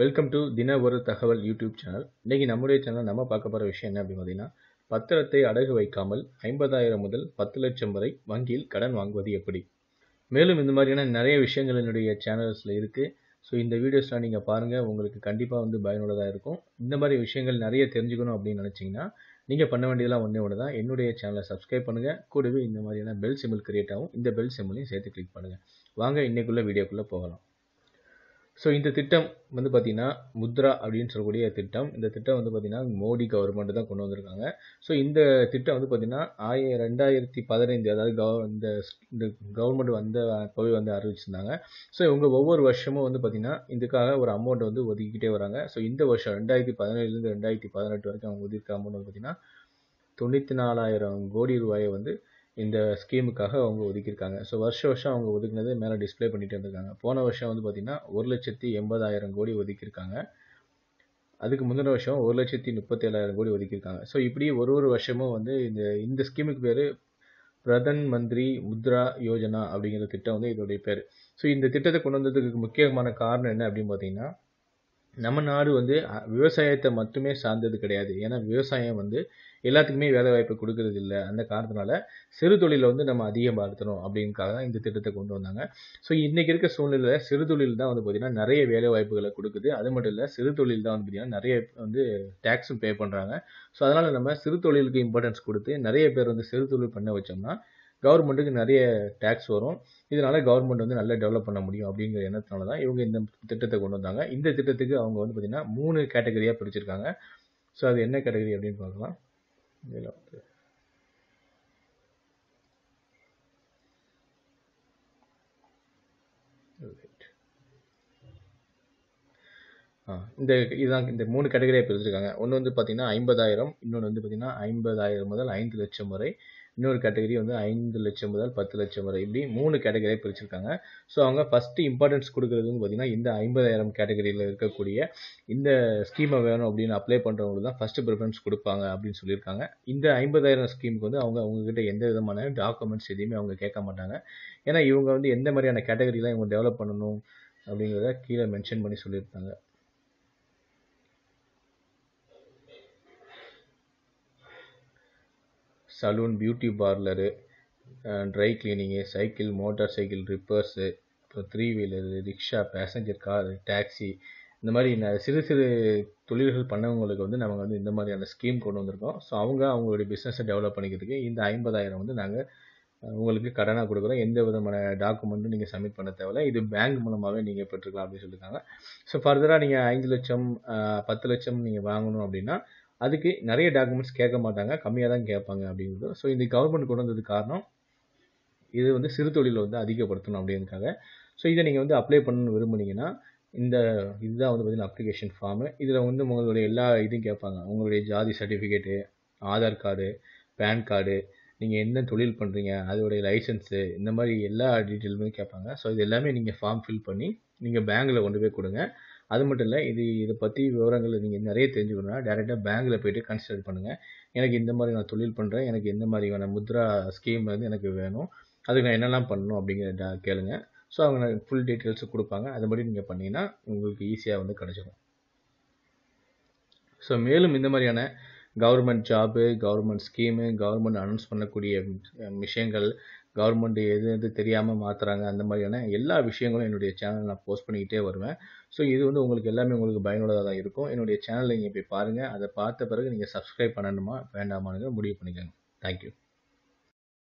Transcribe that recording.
welcome to தின ஒரு தகவல் யூடியூப் சேனல் இன்றைக்கி நம்முடைய சேனல் நம்ம பார்க்க போகிற விஷயம் என்ன அப்படின்னு பார்த்தீங்கன்னா பத்திரத்தை அடகு வைக்காமல் ஐம்பதாயிரம் முதல் பத்து லட்சம் வரை வங்கியில் கடன் வாங்குவது எப்படி மேலும் இந்த மாதிரியான நிறைய விஷயங்கள் என்னுடைய சேனல்ஸில் இருக்குது ஸோ இந்த வீடியோஸ்லாம் நீங்கள் பாருங்கள் உங்களுக்கு கண்டிப்பாக வந்து பயனுள்ளதாக இருக்கும் இந்த மாதிரி விஷயங்கள் நிறைய தெரிஞ்சுக்கணும் அப்படின்னு நினச்சிங்கன்னா நீங்கள் பண்ண வேண்டியதெல்லாம் ஒன்றே ஒன்று தான் என்னுடைய சேனலை சப்ஸ்கிரைப் பண்ணுங்கள் கூடவே இந்த மாதிரியான பெல் சிம்பிள் கிரியேட் ஆகும் இந்த பெல் சிம்பிளையும் சேர்த்து கிளிக் பண்ணுங்கள் வாங்க இன்றைக்குள்ளே வீடியோக்குள்ளே போகலாம் ஸோ இந்த திட்டம் வந்து பார்த்திங்கன்னா முத்ரா அப்படின்னு சொல்லக்கூடிய திட்டம் இந்த திட்டம் வந்து பார்த்திங்கன்னா மோடி கவர்மெண்ட் தான் கொண்டு வந்திருக்காங்க ஸோ இந்த திட்டம் வந்து பார்த்திங்கன்னா ஆய ரெண்டாயிரத்தி பதினைந்து அதாவது கவ இந்த இந்த கவர்மெண்ட் வந்த அப்போவே வந்து அறிவிச்சிருந்தாங்க ஸோ இவங்க ஒவ்வொரு வருஷமும் வந்து பார்த்திங்கன்னா இதுக்காக ஒரு அமௌண்ட் வந்து ஒதுக்கிட்டே வராங்க ஸோ இந்த வருஷம் ரெண்டாயிரத்தி பதினேழுலேருந்து ரெண்டாயிரத்தி பதினெட்டு வரைக்கும் அவங்க ஒதுக்கிற அமௌண்ட் வந்து பார்த்திங்கன்னா தொண்ணூற்றி நாலாயிரம் கோடி ரூபாயை வந்து இந்த ஸ்கீமுக்காக அவங்க ஒதுக்கியிருக்காங்க ஸோ வருஷ வருஷம் அவங்க ஒதுக்குனது மேலே டிஸ்பிளே பண்ணிட்டு வந்திருக்காங்க போன வருஷம் வந்து பார்த்திங்கன்னா ஒரு லட்சத்தி எண்பதாயிரம் கோடி ஒதுக்கியிருக்காங்க அதுக்கு முந்தின வருஷம் ஒரு லட்சத்தி முப்பத்தேழாயிரம் கோடி ஒதுக்கியிருக்காங்க ஸோ இப்படி ஒரு ஒரு வருஷமும் வந்து இந்த இந்த ஸ்கீமுக்கு பேர் பிரதான் மந்திரி முத்ரா யோஜனா அப்படிங்கிற திட்டம் வந்து இதோடைய பேர் ஸோ இந்த திட்டத்தை கொண்டு வந்ததுக்கு முக்கியமான காரணம் என்ன அப்படின்னு பார்த்தீங்கன்னா நம்ம நாடு வந்து விவசாயத்தை மட்டுமே சார்ந்தது கிடையாது ஏன்னா விவசாயம் வந்து எல்லாத்துக்குமே வேலை வாய்ப்பு கொடுக்கறது இல்லை அந்த காரணத்தினால சிறு தொழிலை வந்து நம்ம அதிகம் அதிகப்படுத்தணும் அப்படின்னுக்காக தான் இந்த திட்டத்தை கொண்டு வந்தாங்க ஸோ இன்றைக்கி இருக்க சூழ்நிலையில் சிறு தொழில் தான் வந்து பார்த்திங்கன்னா நிறைய வேலை வாய்ப்புகளை கொடுக்குது அது மட்டும் இல்லை சிறு தொழில் தான் வந்து பார்த்திங்கன்னா நிறைய வந்து டேக்ஸும் பே பண்ணுறாங்க ஸோ அதனால் நம்ம சிறு தொழிலுக்கு இம்பார்ட்டன்ஸ் கொடுத்து நிறைய பேர் வந்து சிறு தொழில் பண்ண வச்சோம்னா கவர்மெண்ட்டுக்கு நிறைய டேக்ஸ் வரும் இதனால் கவர்மெண்ட் வந்து நல்லா டெவலப் பண்ண முடியும் அப்படிங்கிற எண்ணத்தினால தான் இவங்க இந்த திட்டத்தை கொண்டு வந்தாங்க இந்த திட்டத்துக்கு அவங்க வந்து பார்த்திங்கன்னா மூணு கேட்டகரியாக பிரிச்சிருக்காங்க ஸோ அது என்ன கேட்டகரி அப்படின்னு பார்க்கலாம் இதில் ரைட் இந்த இதுதான் இந்த மூணு கேட்டகரியாக பிரிச்சிருக்காங்க ஒன்று வந்து பார்த்தீங்கன்னா ஐம்பதாயிரம் இன்னொன்று வந்து பார்த்தீங்கன்னா ஐம்பதாயிரம் முதல் ஐந்து லட்சம் வரை இன்னொரு கேட்டகரி வந்து ஐந்து லட்சம் முதல் பத்து லட்சம் வரை இப்படி மூணு கேட்டகரியாக பிரிச்சிருக்காங்க ஸோ அவங்க ஃபஸ்ட்டு இம்பார்ட்டன்ஸ் கொடுக்குறது வந்து இந்த ஐம்பதாயிரம் கேட்டகரியில் இருக்கக்கூடிய இந்த ஸ்கீமை வேணும் அப்படின்னு அப்ளை பண்ணுறவங்களுக்கு தான் ஃபஸ்ட்டு ப்ரிஃபரன்ஸ் கொடுப்பாங்க அப்படின்னு சொல்லியிருக்காங்க இந்த ஐம்பதாயிரம் ஸ்கீமுக்கு வந்து அவங்க அவங்கக்கிட்ட எந்த விதமான டாக்குமெண்ட்ஸ் எதுவுமே அவங்க கேட்க மாட்டாங்க ஏன்னா இவங்க வந்து எந்த மாதிரியான கேட்டகரியெலாம் இவங்க டெவலப் பண்ணணும் அப்படிங்கிறத கீழே மென்ஷன் பண்ணி சொல்லியிருக்காங்க salon beauty parlour dry cleaning cycle motor cycle repairs அப்புறம் three wheeler rickshaw passenger car taxi இந்த மாதிரி ந சிறு சிறு தொழில்கள் பண்ணவங்களுக்கு வந்து நாங்கள் வந்து இந்த மாதிரியான ஸ்கீம் கொண்டு வந்திருக்கோம் ஸோ அவங்க அவங்களுடைய பிஸ்னஸை டெவலப் பண்ணிக்கிறதுக்கு இந்த ஐம்பதாயிரம் வந்து நாங்கள் உங்களுக்கு கடனாக கொடுக்குறோம் எந்த விதமான டாக்குமெண்ட்டும் நீங்கள் சப்மிட் பண்ண தேவையில்ல இது பேங்க் மூலமாகவே நீங்கள் பெற்றுக்கலாம் அப்படின்னு சொல்லியிருக்காங்க ஸோ ஃபர்தராக நீங்கள் ஐந்து லட்சம் பத்து லட்சம் நீங்கள் வாங்கணும் அப்படின்னா அதுக்கு நிறைய டாக்குமெண்ட்ஸ் கேட்க மாட்டாங்க கம்மியாக தான் கேட்பாங்க அப்படிங்கிறது ஸோ இந்த கவர்மெண்ட் கொண்டு வந்தது காரணம் இது வந்து சிறு தொழிலை வந்து அதிகப்படுத்தணும் அப்படிங்கிறதுக்காக ஸோ இதை நீங்கள் வந்து அப்ளை பண்ணணும்னு விரும்புனீங்கன்னா இந்த இதுதான் வந்து பார்த்தீங்கன்னா அப்ளிகேஷன் ஃபார்மு இதில் வந்து உங்களுடைய எல்லா இதுவும் கேட்பாங்க உங்களுடைய ஜாதி certificate Aadhaar card pan card நீங்கள் என்ன தொழில் பண்ணுறீங்க அதோடைய லைசன்ஸு இந்த மாதிரி எல்லா டீட்டெயிலுமே கேட்பாங்க ஸோ இது எல்லாமே நீங்கள் ஃபார்ம் ஃபில் பண்ணி நீங்கள் பேங்க்கில் கொண்டு போய் கொடுங்க அது மட்டும் இல்லை இது இதை பற்றி விவரங்கள் நீங்கள் நிறைய தெரிஞ்சுக்கணும்னா டேரெக்டாக பேங்க்கில் போய்ட்டு கன்சிடர் பண்ணுங்கள் எனக்கு இந்த மாதிரி நான் தொழில் பண்ணுறேன் எனக்கு எந்த மாதிரியான முத்ரா ஸ்கீம் வந்து எனக்கு வேணும் அதுக்கு நான் என்னெல்லாம் பண்ணணும் அப்படிங்கிற கேளுங்க ஸோ அவங்க ஃபுல் டீட்டெயில்ஸ் கொடுப்பாங்க அதுபடி நீங்கள் பண்ணிங்கன்னா உங்களுக்கு ஈஸியாக வந்து கிடச்சிடும் ஸோ மேலும் இந்த மாதிரியான government job government scheme government announce பண்ணக்கூடிய விஷயங்கள் கவர்மெண்ட் எது எது தெரியாமல் மாற்றுறாங்க அந்த மாதிரியான எல்லா விஷயங்களும் என்னுடைய சேனலில் நான் போஸ்ட் பண்ணிக்கிட்டே வருவேன் ஸோ இது வந்து உங்களுக்கு எல்லாமே உங்களுக்கு பயனுள்ளதாக தான் இருக்கும் என்னுடைய சேனலில் நீங்கள் போய் பாருங்கள் அதை பார்த்த பிறகு நீங்கள் சப்ஸ்கிரைப் பண்ணணுமா வேண்டாமான்னு முடிவு பண்ணிக்கோங்க தேங்க்யூ